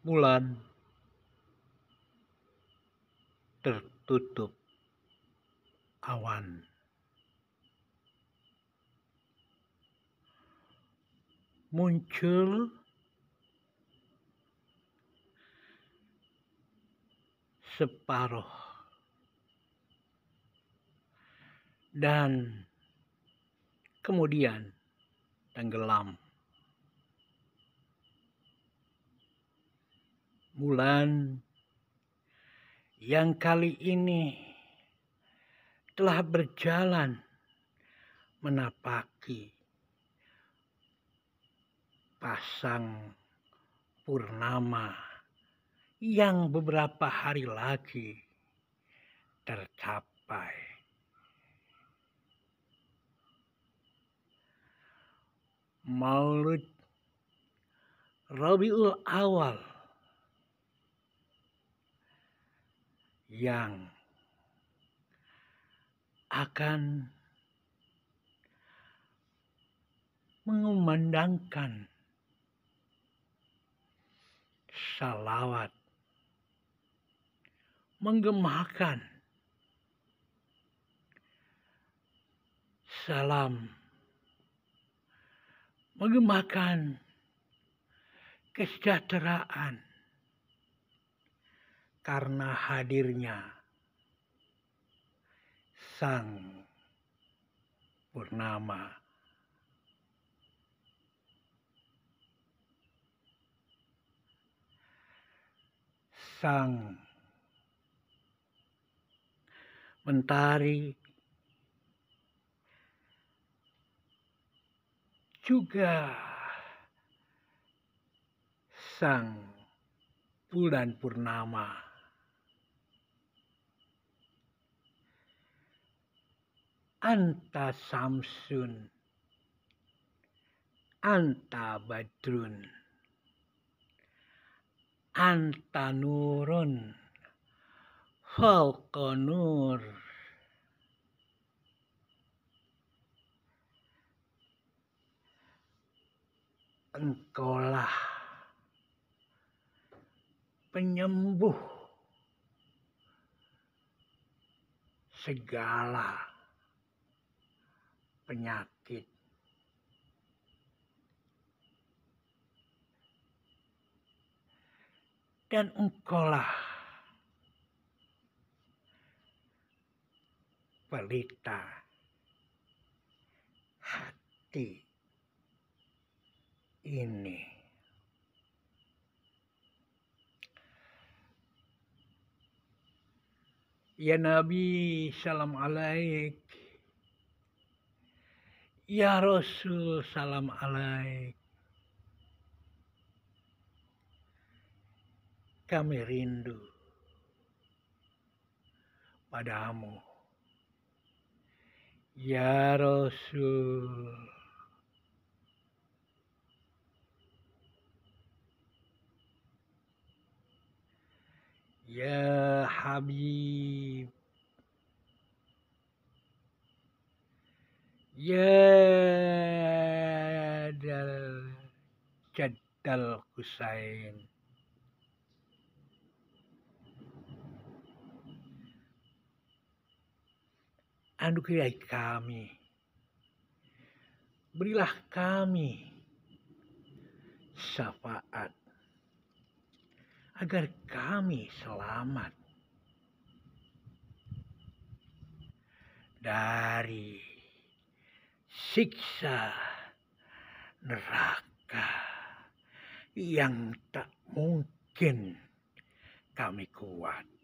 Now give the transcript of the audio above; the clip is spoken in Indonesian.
Mulan tertutup awan. Muncul separuh dan kemudian tenggelam. Mulan yang kali ini telah berjalan menapaki pasang purnama yang beberapa hari lagi tercapai. Maulud Rabiul Awal yang akan mengumandangkan salawat menggemahkan salam menggemahkan kesejahteraan karena hadirnya Sang Purnama. Sang mentari juga sang bulan purnama. Anta Samsun Anta Badrun Anta Nurun falkonur Nur Engkaulah penyembuh segala penyakit. Dan engkaulah pelita hati ini. Ya Nabi, salam alaikum. Ya Rasul salam alaik. Kami rindu padamu. Ya Rasul. Ya Habib. Ya Jadal Husain. Anugerahi kami. Berilah kami syafaat agar kami selamat dari siksa neraka yang tak mungkin kami kuat.